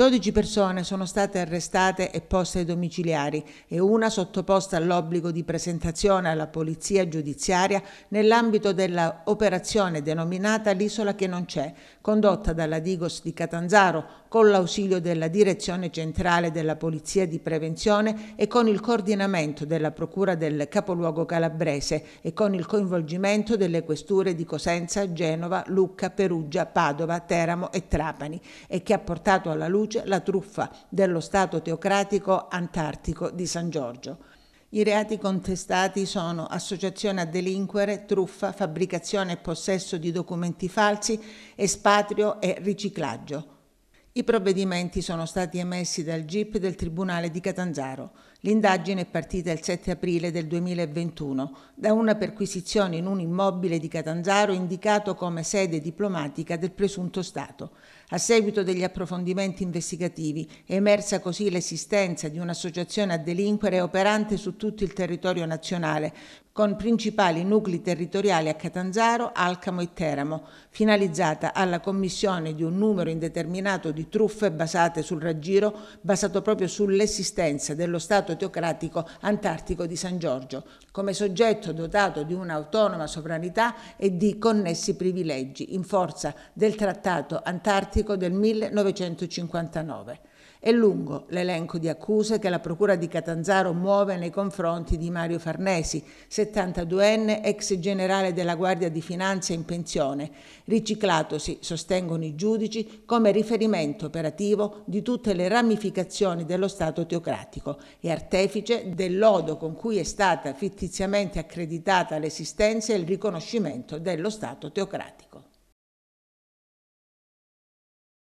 12 persone sono state arrestate e poste ai domiciliari e una sottoposta all'obbligo di presentazione alla polizia giudiziaria nell'ambito dell'operazione denominata L'isola che non c'è, condotta dalla Digos di Catanzaro con l'ausilio della Direzione Centrale della Polizia di Prevenzione e con il coordinamento della Procura del capoluogo calabrese e con il coinvolgimento delle questure di Cosenza, Genova, Lucca, Perugia, Padova, Teramo e Trapani e che ha portato alla luce luce la truffa dello Stato teocratico antartico di San Giorgio. I reati contestati sono associazione a delinquere, truffa, fabbricazione e possesso di documenti falsi, espatrio e riciclaggio. I provvedimenti sono stati emessi dal GIP del Tribunale di Catanzaro. L'indagine è partita il 7 aprile del 2021 da una perquisizione in un immobile di Catanzaro indicato come sede diplomatica del presunto Stato. A seguito degli approfondimenti investigativi è emersa così l'esistenza di un'associazione a delinquere operante su tutto il territorio nazionale, con principali nuclei territoriali a Catanzaro, Alcamo e Teramo, finalizzata alla commissione di un numero indeterminato di truffe basate sul raggiro, basato proprio sull'esistenza dello Stato teocratico antartico di San Giorgio, come soggetto dotato di un'autonoma sovranità e di connessi privilegi, in forza del Trattato Antartico del 1959. È lungo l'elenco di accuse che la Procura di Catanzaro muove nei confronti di Mario Farnesi, 72enne ex generale della Guardia di Finanza in pensione, riciclatosi, sostengono i giudici, come riferimento operativo di tutte le ramificazioni dello Stato teocratico e artefice del lodo con cui è stata fittiziamente accreditata l'esistenza e il riconoscimento dello Stato teocratico.